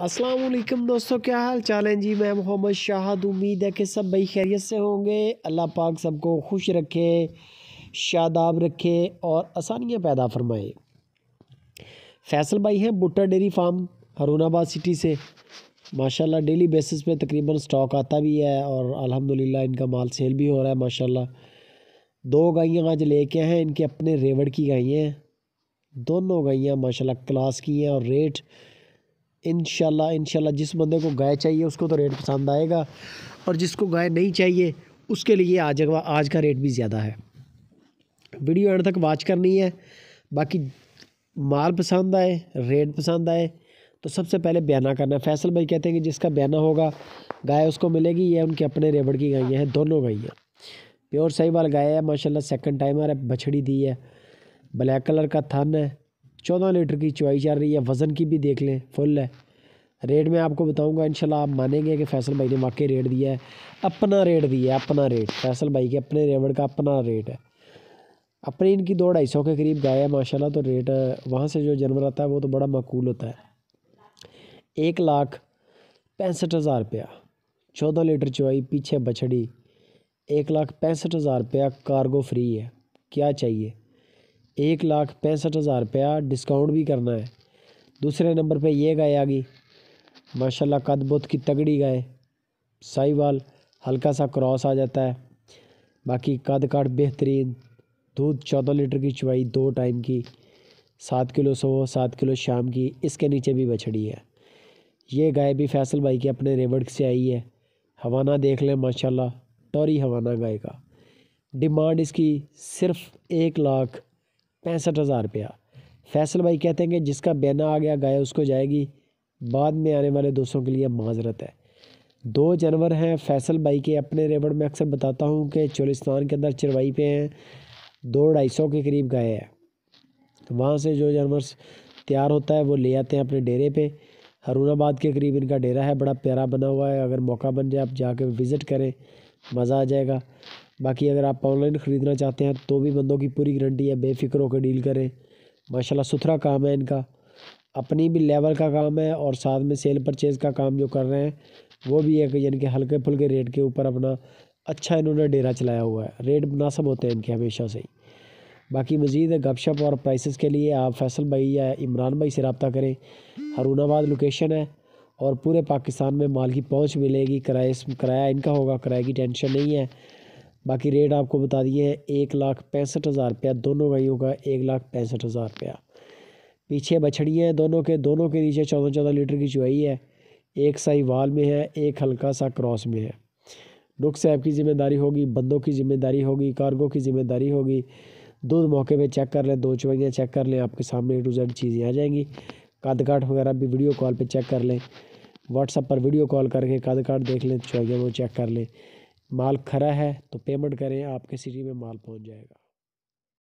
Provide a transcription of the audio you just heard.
वालेकुम दोस्तों क्या हाल चाल हैं जी मैं मोहम्मद शाहद उम्मीद है कि सब भाई खैरियत से होंगे अल्लाह पाक सबको खुश रखे शादाब रखे और आसानियाँ पैदा फरमाए फैसल भाई हैं Butta dairy farm Harunabad city से माशाल्लाह डेली बेसिस पे तकरीबन स्टॉक आता भी है और अल्हम्दुलिल्लाह इनका माल सेल भी हो रहा है माशाल्लाह दो गाइयाँ आज लेके आए हैं इनके अपने रेवड़ की गाइयाँ हैं दोनों गाइयाँ माशाल्लाह क्लास की हैं और रेट इन शाला जिस बंदे को गाय चाहिए उसको तो रेट पसंद आएगा और जिसको गाय नहीं चाहिए उसके लिए आज आज का रेट भी ज़्यादा है वीडियो एंड तक वाच करनी है बाकी माल पसंद आए रेट पसंद आए तो सबसे पहले बयाना करना है फैसल भाई कहते हैं कि जिसका बयाना होगा गाय उसको मिलेगी ये उनके अपने रेबड़ की गायें हैं दोनों गाइयाँ प्योर सही वाल गाय है माशाल्लाह सेकंड टाइमर है बछड़ी दी है ब्लैक कलर का थन है चौदह लीटर की चुवाई चल रही है वज़न की भी देख लें फुल है रेट मैं आपको बताऊंगा इंशाल्लाह आप मानेंगे कि फैसल भाई ने वाकई रेट दिया है अपना रेट दिया है अपना रेट फैसल भाई के अपने रेवड़ का अपना रेट है अपने इनकी दो ढाई सौ के करीब गाय है माशाल्लाह तो रेट वहाँ से जो जानवर आता है वो तो बड़ा मकूल होता है एक लाख पैंसठ हज़ार रुपया चौदह लीटर चवाई पीछे बछड़ी एक लाख पैंसठ हज़ार रुपया कार्गो फ्री है क्या चाहिए एक लाख पैंसठ हज़ार रुपया डिस्काउंट भी करना है दूसरे नंबर पे ये गाय आ गई माशाल्लाह कद बुत की तगड़ी गाय साहिवाल हल्का सा क्रॉस आ जाता है बाकी कद काट बेहतरीन दूध चौदह लीटर की चवाई दो टाइम की सात किलो सुबह सात किलो शाम की इसके नीचे भी बछड़ी है ये गाय भी फैसल भाई के अपने रेवड़ से आई है हवाना देख लें माशाल्लाह टोरी हवाना गाय का डिमांड इसकी सिर्फ एक लाख पैंसठ हज़ार रुपया फैसल भाई कहते हैं कि जिसका बेना आ गया गाय उसको जाएगी बाद में आने वाले दोस्तों के लिए माजरत है दो जानवर हैं फैसल भाई के अपने रेवड़ में अक्सर बताता हूँ कि चोलिस्तान के अंदर चरवाई पे हैं दो ढाई सौ के करीब गाय है वहाँ से जो जानवर तैयार होता है वो ले आते हैं अपने डेरे पे आबाद के करीब इनका डेरा है बड़ा प्यारा बना हुआ है अगर मौका बन जाए आप जाके विज़िट करें मज़ा आ जाएगा बाकी अगर आप ऑनलाइन ख़रीदना चाहते हैं तो भी बंदों की पूरी गारंटी है बेफिक्र होकर डील करें माशाल्लाह सुथरा काम है इनका अपनी भी लेवल का काम है और साथ में सेल परचेज़ का काम जो कर रहे हैं वो भी एक यानी कि हल्के फुल्के रेट के ऊपर अपना अच्छा इन्होंने डेरा चलाया हुआ है रेट मुनासब होते हैं इनके हमेशा से ही बाकी मज़ीद गपशप और प्राइसेस के लिए आप फैसल भाई या इमरान भाई से रबता करें आबाद लोकेशन है और पूरे पाकिस्तान में माल की पहुंच मिलेगी किराए किराया इनका होगा किराए की टेंशन नहीं है बाकी रेट आपको बता दिए है एक लाख पैंसठ हज़ार रुपया दोनों गायों का एक लाख पैंसठ हज़ार रुपया पीछे बछड़ी हैं दोनों के दोनों के नीचे चौदह चौदह लीटर की चुआई है एक वाल में है एक हल्का सा क्रॉस में है नुक साहब की ज़िम्मेदारी होगी बंदों की ज़िम्मेदारी होगी कार्गो की ज़िम्मेदारी होगी दूध मौके पर चेक कर लें दो चुवाइयाँ चेक कर लें आपके सामने टू जेड चीज़ें आ जाएंगी कद काट वगैरह भी वीडियो कॉल पर चेक कर लें व्हाट्सअप पर वीडियो कॉल करके कद काट देख लें चुवाइयाँ वो चेक कर लें माल खरा है तो पेमेंट करें आपके सिटी में माल पहुंच जाएगा